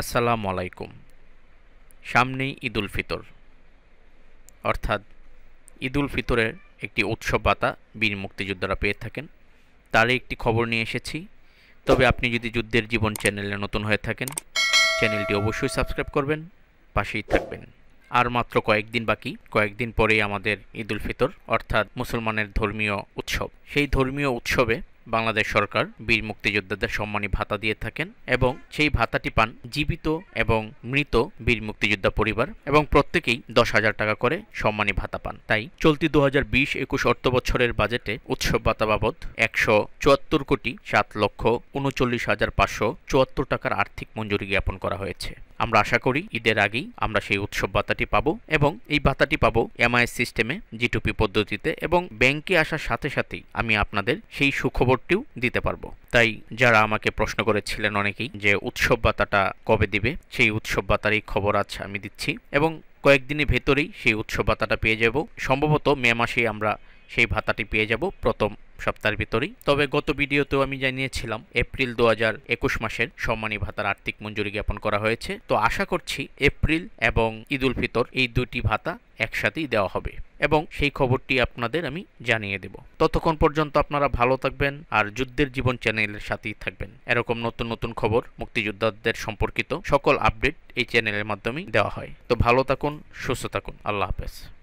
আসসালাম আলাইকুম সামনেই ঈদুল ফিতর অর্থাৎ ঈদুল ফিতরের একটি উৎসব বাতা বীর মুক্তিযোদ্ধারা পেয়ে থাকেন তারই একটি খবর নিয়ে এসেছি তবে আপনি যদি যুদ্ধের জীবন চ্যানেলে নতুন হয়ে থাকেন চ্যানেলটি অবশ্যই সাবস্ক্রাইব করবেন পাশেই থাকবেন আর মাত্র কয়েকদিন বাকি কয়েকদিন পরেই আমাদের ঈদুল ফিতর অর্থাৎ মুসলমানের ধর্মীয় উৎসব সেই ধর্মীয় উৎসবে বাংলাদেশ সরকার বীর মুক্তিযোদ্ধাদের সম্মানী ভাতা দিয়ে থাকেন এবং সেই ভাতাটি পান জীবিত এবং মৃত বীর মুক্তিযোদ্ধা পরিবার এবং প্রত্যেকেই দশ হাজার টাকা করে সম্মানী ভাতা পান তাই চলতি দু হাজার বিশ একুশ অর্থ বছরের বাজেটে উৎসব ভাতা বাবদ একশো চুয়াত্তর কোটি সাত লক্ষ উনচল্লিশ হাজার পাঁচশো চুয়াত্তর টাকার আর্থিক মঞ্জুরি জ্ঞাপন করা হয়েছে আমরা আশা করি ঈদের আগেই আমরা সেই উৎসব ভাতাটি পাবো এবং এই ভাতাটি পাবো এমআইএস সিস্টেমে জিটুপি পদ্ধতিতে এবং ব্যাংকে আসার সাথে সাথেই আমি আপনাদের সেই সুখবরটিও দিতে পারবো তাই যারা আমাকে প্রশ্ন করেছিলেন অনেকেই যে উৎসব ভাতাটা কবে দিবে সেই উৎসব ভাতারই খবর আছে আমি দিচ্ছি এবং কয়েকদিনের ভেতরেই সেই উৎসব ভাতাটা পেয়ে যাব সম্ভবত মে মাসেই আমরা সেই ভাতাটি পেয়ে যাব প্রথম সপ্তাহের ভিতরেই তবে গত ভিডিওতেও আমি জানিয়েছিলাম এপ্রিল দু মাসের সম্মানী ভাতার আর্থিক মঞ্জুরি জ্ঞাপন করা হয়েছে তো আশা করছি এপ্রিল এবং ঈদুল ফিতর এই দুটি ভাতা একসাথেই দেওয়া হবে এবং সেই খবরটি আপনাদের আমি জানিয়ে দেব ততক্ষণ পর্যন্ত আপনারা ভালো থাকবেন আর যুদ্ধের জীবন চ্যানেলের সাথেই থাকবেন এরকম নতুন নতুন খবর মুক্তিযোদ্ধাদের সম্পর্কিত সকল আপডেট এই চ্যানেলের মাধ্যমেই দেওয়া হয় তো ভালো থাকুন সুস্থ থাকুন আল্লাহ হাফেজ